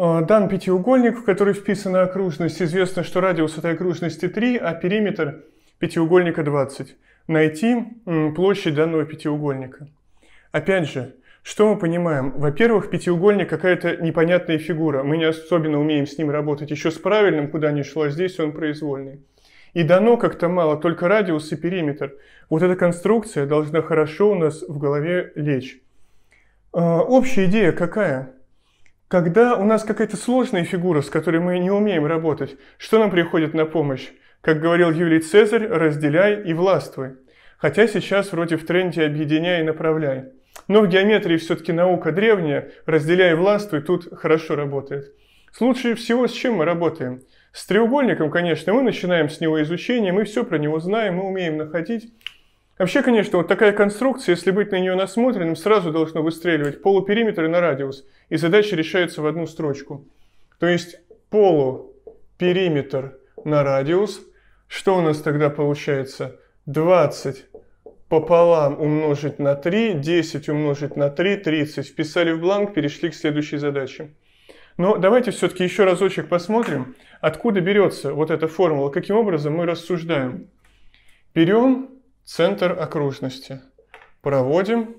Э, дан пятиугольник, в который вписана окружность. Известно, что радиус этой окружности 3, а периметр пятиугольника 20. Найти площадь данного пятиугольника. Опять же, что мы понимаем? Во-первых, пятиугольник какая-то непонятная фигура. Мы не особенно умеем с ним работать. Еще с правильным куда ни шло, а здесь он произвольный. И дано как-то мало, только радиус и периметр. Вот эта конструкция должна хорошо у нас в голове лечь. Э, общая идея какая? Когда у нас какая-то сложная фигура, с которой мы не умеем работать, что нам приходит на помощь? Как говорил Юлий Цезарь, разделяй и властвуй. Хотя сейчас вроде в тренде объединяй и направляй. Но в геометрии все-таки наука древняя, разделяй и властвуй, тут хорошо работает. С лучше всего с чем мы работаем? С треугольником, конечно, мы начинаем с него изучение, мы все про него знаем, мы умеем находить. Вообще, конечно, вот такая конструкция, если быть на нее насмотренным, сразу должно выстреливать полупериметр и на радиус, и задача решается в одну строчку. То есть полупериметр на радиус, что у нас тогда получается? 20 пополам умножить на 3, 10 умножить на 3, 30. Вписали в бланк, перешли к следующей задаче. Но давайте все-таки еще разочек посмотрим, откуда берется вот эта формула, каким образом мы рассуждаем. Берем центр окружности. Проводим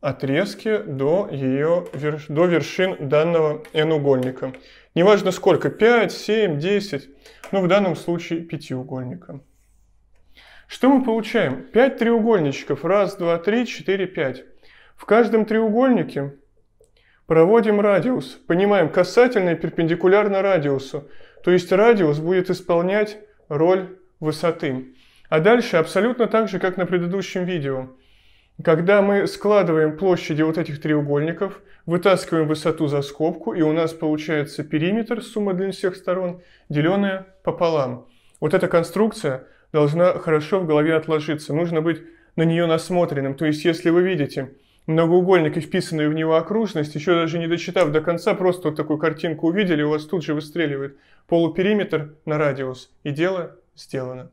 отрезки до, ее, до вершин данного n-угольника. Неважно сколько, 5, 7, 10, но в данном случае пятиугольника. Что мы получаем? 5 треугольничков. Раз, два, три, четыре, пять. В каждом треугольнике проводим радиус. Понимаем, касательно и перпендикулярно радиусу. То есть радиус будет исполнять роль высоты. А дальше абсолютно так же, как на предыдущем видео. Когда мы складываем площади вот этих треугольников, вытаскиваем высоту за скобку, и у нас получается периметр, сумма длин всех сторон, деленная пополам. Вот эта конструкция должна хорошо в голове отложиться. Нужно быть на нее насмотренным. То есть, если вы видите многоугольник и вписанную в него окружность, еще даже не дочитав до конца, просто вот такую картинку увидели, у вас тут же выстреливает полупериметр на радиус, и дело сделано.